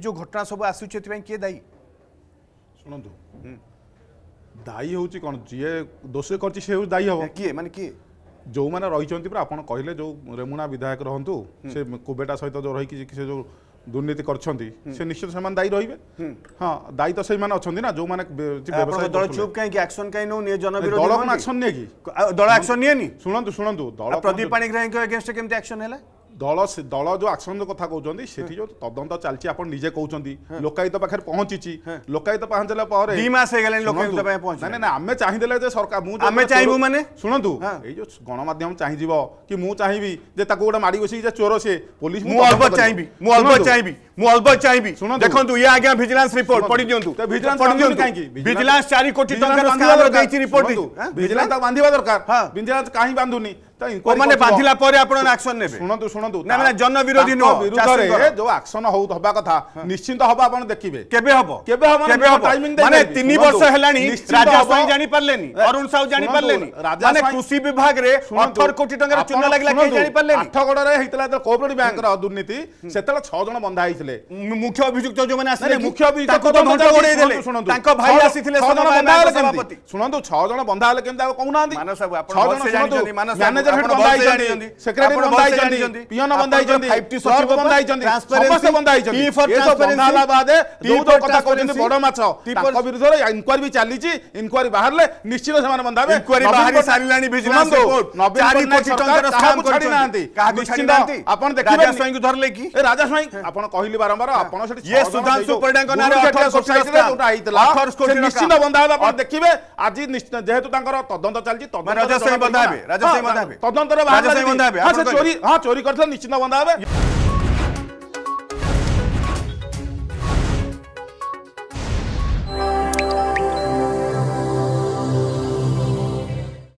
ଯେଉଁ ଘଟଣା ସବୁ ଆସୁଛି ଏଥିପାଇଁ କିଏ ଦାୟୀ ଶୁଣନ୍ତୁ ଦାୟୀ ହେଉଛି କଣ ଯିଏ ଦୋଷ କରିଛି ସେ সে ଦାୟୀ ହେବ କିଏ ମାନେ କିଏ ଯେଉଁମାନେ ରହିଛନ୍ତି ପରା ଆପଣ କହିଲେ ଯେଉଁ ରେମୁଣା ବିଧାୟକ ରହନ୍ତୁ ସେ କୁବେଟା ସହିତ ଯେଉଁ ରହିକି ସେ ଯେଉଁ ଦୁର୍ନୀତି କରିଛନ୍ତି ସେ ନିଶ୍ଚିତ ସେମାନେ ଦାୟୀ ରହିବେ ହଁ ଦାୟୀ ତ ସେଇମାନେ ଅଛନ୍ତି ନା ଯେଉଁମାନେ ଚୁପ୍ କାହିଁକି ଆକ୍ସନ କାହିଁ ନେଉନି ଜନବିରୋଧୀ ଦଳ କ'ଣ ଆକ୍ସନ ନିଏ କି ଦଳ ଆକ୍ସନ ନିଏନି ଶୁଣନ୍ତୁ ଶୁଣନ୍ତୁ ଦଳ ପ୍ରଦୀପ ପାଣିଗ୍ରାହୀଙ୍କ ଏଗେନଷ୍ଟ କେମିତି ଆକ୍ସନ ହେଲା দল দল যে আকশন কথা কৌন সেটি যে তদন্ত চালছে আপনার নিজে কৌন লোকায়িত পাখে পৌঁছিছি লোকায়িত পৌঁছলা পরে দুই মাস হয়ে গেলেন লোকায়িত পাখে পৌঁছে না না আমি চাহিদেলে যে সরকার মু আমি চাইবু মানে শুনন্তু এই যে গণমাধ্যম চাহিযিব কি মু চাহিবি যে তাকে গোটা মাড়ি বসি যে চোর সে পুলিশ মু অল্প চাইবি মু অল্প ମୁଁ ଅଲବତ ଚାହିଁବି ଦେଖନ୍ତୁ ଇଏ ଆଜ୍ଞା ଭିଜିଲାନ୍ସ ରିପୋର୍ଟ ପଢି ଦିଅନ୍ତୁ ଭିଜିଲାନ୍ସ ଚାରି କୋଟି ଟଙ୍କାର ଦେଇଛି ରିପୋର୍ଟ ଭିଜିଲାନ୍ସ ବାନ୍ଧିବା ଦରକାର ଭିଜିଲାନ୍ସ କାହିଁ ବାନ୍ଧୁନି ମାନେ ବାନ୍ଧିଲା ପରେ ଆପଣ ଆକ୍ସନ ନେବେ ଶୁଣନ୍ତୁ ଶୁଣନ୍ତୁ ଜନବିରୋଧୀ ମାନେ ନୁହଁ ବିରୁଦ୍ଧରେ ଯୋଉ ଆକ୍ସନ ହଉ ହବା କଥା ନିଶ୍ଚିନ୍ତ ହବ ଆପଣ ଦେଖିବେ କେବେ ହବ କେବେ ହବ କେବେ ହବ ମାନେ 3 ବର୍ଷ ହେଲାଣି ରାଜା ସ୍ୱାଇଁ ଜାଣି ଅରୁଣ ସାହୁ ଜାଣିପାରିଲେନି ପାରିଲେନି ମାନେ କୃଷି ବିଭାଗରେ 18 କୋଟି ଟଙ୍କାର ଚୂନ ଲାଗିଲା କେହି ଜାଣି ପାରିଲେନି ଆଠ ଗଡରେ ହେଇଥିଲା ଯେତେବେଳେ କୋପରେଟିଭ ବ୍ୟାଙ୍କର ଦୁର୍ନୀତି ସେତେବେଳେ ଛଅ ଜଣ ବନ୍ଧା ହେଇଛି ଦେଇଥିଲେ ମୁଖ୍ୟ ଅଭିଯୁକ୍ତ ଯୋଉମାନେ ଆସିଲେ ମୁଖ୍ୟ ଅଭିଯୁକ୍ତ ଘଣ୍ଟା ତାଙ୍କ ଭାଇ ଆସିଥିଲେ ଶୁଣନ୍ତୁ 6 ଜଣ ବନ୍ଧା ହେଲେ କେମିତି ଆଉ କହୁନାହାନ୍ତି ମାନସ ବାବୁ ଜଣ ଜାଣିଛନ୍ତି ମ୍ୟାନେଜର ବନ୍ଧା ହେଇଛନ୍ତି ସେକ୍ରେଟାରୀ ବନ୍ଧା ହେଇଛନ୍ତି ପିଅନ ବନ୍ଧା ହେଇଛନ୍ତି 5ଟି ସଚିବ ବନ୍ଧା ହେଇଛନ୍ତି ସମସ୍ତେ ବନ୍ଧା ହେଇଛନ୍ତି କଥା କହୁଛନ୍ତି ବଡ ମାଛ ତାଙ୍କ ବିରୁଦ୍ଧରେ ଇନକ୍ୱାରୀ ବି ଚାଲିଛି ଇନକ୍ୱାରୀ ବାହାରିଲେ ନିଶ୍ଚିତ ସେମାନେ ବନ୍ଧା ହେବେ ଇନକ୍ୱାରୀ ବାହାରି ସାରିଲାଣି ଆପଣ ଦେଖିବେ ରାଜା ସ୍ୱାଇଁଙ୍କୁ ଧରିଲେ କି ରାଜା ସ୍ୱାଇଁ ଆପଣ କହିଲେ କହିଲି ବାରମ୍ବାର ଆପଣ ସେଠି ଇଏ ସୁଧାଂଶୁ ପରିଡ଼ାଙ୍କ ନାଁରେ 18 ବନ୍ଧା ହେବା ଆପଣ ଦେଖିବେ ଆଜି ଯେହେତୁ ତାଙ୍କର ତଦନ୍ତ ଚାଲିଛି ତଦନ୍ତ ରାଜା ସାହି ବନ୍ଧା ହେବେ ରାଜା ବନ୍ଧା ହେବେ ତଦନ୍ତର ରାଜା ବନ୍ଧା ହଁ ଚୋରି ହଁ ଚୋରି କରିଥିଲେ ନିଶ୍ଚିନ୍ତ ବନ୍ଧା ହେବେ